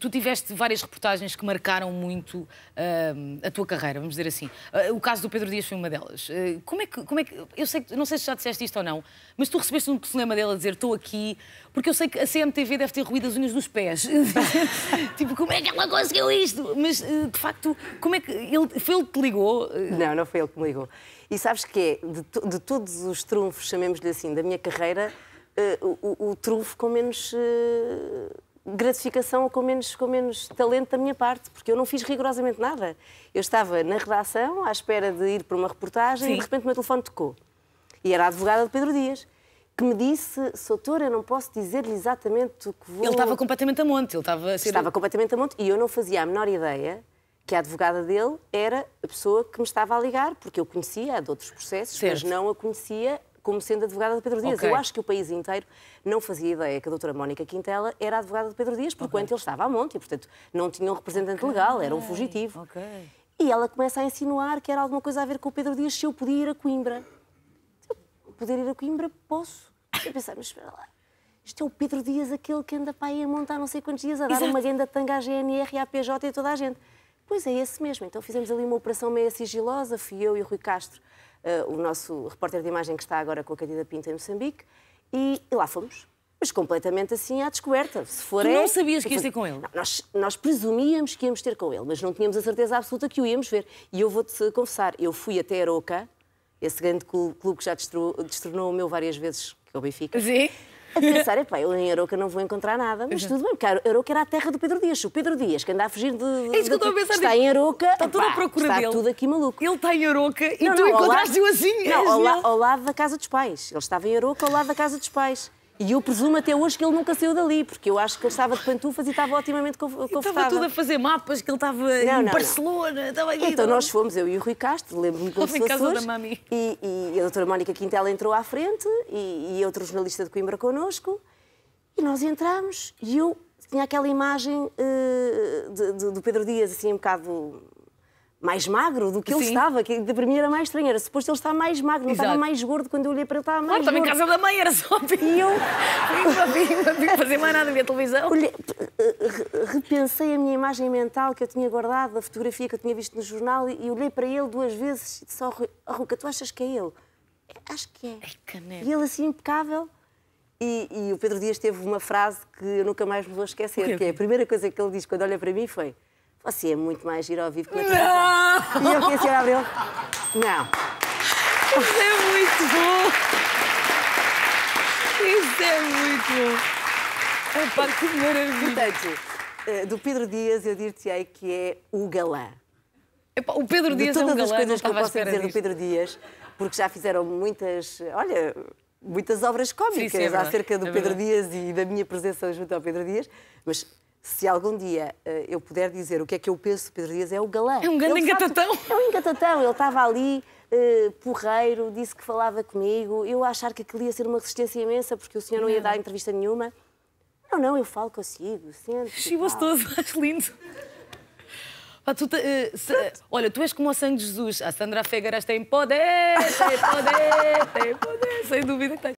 Tu tiveste várias reportagens que marcaram muito uh, a tua carreira, vamos dizer assim. Uh, o caso do Pedro Dias foi uma delas. Uh, como, é que, como é que. Eu sei não sei se já disseste isto ou não, mas tu recebeste um telefonema dela a dizer estou aqui, porque eu sei que a CMTV deve ter ruído as unhas dos pés. tipo, como é que ela conseguiu isto? Mas, ah, de facto, como é que. Ele, foi ele que te ligou? Não, não foi ele que me ligou. E sabes que é, de, to, de todos os trunfos, chamemos-lhe assim, da minha carreira, o, o, o, trunfo com menos gratificação ou com menos, com menos talento da minha parte, porque eu não fiz rigorosamente nada. Eu estava na redação, à espera de ir para uma reportagem, Sim. e de repente o meu telefone tocou. E era a advogada de Pedro Dias que me disse, doutor, eu não posso dizer-lhe exatamente o que vou... Ele estava completamente a monte, ele estava... A ser... Estava completamente a monte e eu não fazia a menor ideia que a advogada dele era a pessoa que me estava a ligar, porque eu conhecia a de outros processos, certo. mas não a conhecia como sendo advogada de Pedro Dias. Okay. Eu acho que o país inteiro não fazia ideia que a doutora Mónica Quintela era advogada de Pedro Dias, porquanto okay. ele estava à monte e, portanto, não tinha um representante okay. legal, era um fugitivo. Okay. E ela começa a insinuar que era alguma coisa a ver com o Pedro Dias, se eu podia ir a Coimbra. Se eu poder ir a Coimbra, posso. Eu pensei, mas espera lá, isto é o Pedro Dias, aquele que anda para aí a montar não sei quantos dias, a dar uma ganda tanga à GNR, à PJ e a toda a gente. Pois é, esse mesmo. Então fizemos ali uma operação meio sigilosa, fui eu e o Rui Castro uh, o nosso repórter de imagem que está agora com a Cadida Pinto em Moçambique, e, e lá fomos. Mas completamente assim à descoberta. Se for tu não é, sabias que ia ter com ele? Não, nós, nós presumíamos que íamos ter com ele, mas não tínhamos a certeza absoluta que o íamos ver. E eu vou-te confessar, eu fui até Aroca, esse grande clube, clube que já destronou o meu várias vezes, que é o Benfica. Sim a pensar, epá, eu em Aroca não vou encontrar nada, mas tudo bem, porque Aroca era a terra do Pedro Dias. O Pedro Dias, que anda a fugir de. É isso que eu estou a pensar. Está tipo, em Aroca, está tudo à procura está tudo aqui maluco. Ele está em Aroca e tu encontraste-o assim. Não, ao, ao lado da casa dos pais. Ele estava em Aroca, ao lado da casa dos pais. E eu presumo até hoje que ele nunca saiu dali, porque eu acho que ele estava de pantufas e estava otimamente confortável. Estava tudo a fazer mapas, que ele estava não, em não, Barcelona. Não. então nós fomos, eu e o Rui Castro, lembro-me como se casa da mami. E, e a doutora Mónica Quintela entrou à frente e, e outro jornalista de Coimbra connosco. E nós entramos e eu tinha aquela imagem uh, do Pedro Dias, assim, um bocado mais magro do que ele estava, que de primeira era mais estranho. Era suposto ele estar mais magro, não estava mais gordo quando eu olhei para ele, estava mais. Claro, gordo. estava em casa da mãe, era só E eu. Não vim fazer mais nada, via televisão. Olhei, repensei a minha imagem mental que eu tinha guardado, a fotografia que eu tinha visto no jornal e olhei para ele duas vezes e disse ao Rui: oh, Ruca, tu achas que é ele? É, acho que é. é e ele assim impecável. E, e, o Pedro Dias teve uma frase que eu nunca mais me vou esquecer, que é a primeira coisa que ele diz quando olha para mim foi você é muito mais giro ao vivo que na televisão. Não! E eu queria ser abril? Não. Isso é muito bom! Isso é muito bom! É pá, que maravilha! Portanto, eh, do Pedro Dias eu dir-te-ei que é o galã. o Pedro Dias é o é um galã, as coisas que eu posso dizer disto. do Pedro Dias, porque já fizeram muitas, olha, muitas obras cómicas sim, sim, é acerca do é Pedro Dias e da minha presença junto ao Pedro Dias, mas se algum dia eh, eu puder dizer o que é que eu penso de Pedro Dias, é o galã. É um grande engatatão. é um engatatão. Ele estava ali, uh, porreiro, disse que falava comigo. Eu achar que aquilo ia ser uma resistência imensa, porque o senhor não, ia dar uhum. entrevista nenhuma. Não, não, eu falo consigo, sente. Chivou-se todo, acho lindo. Pá, tu uh, se, uh, olha, tu és como o sangue de Jesus. A Sandra fegaras tem poder, tem poder, tem poder, sem dúvida tem.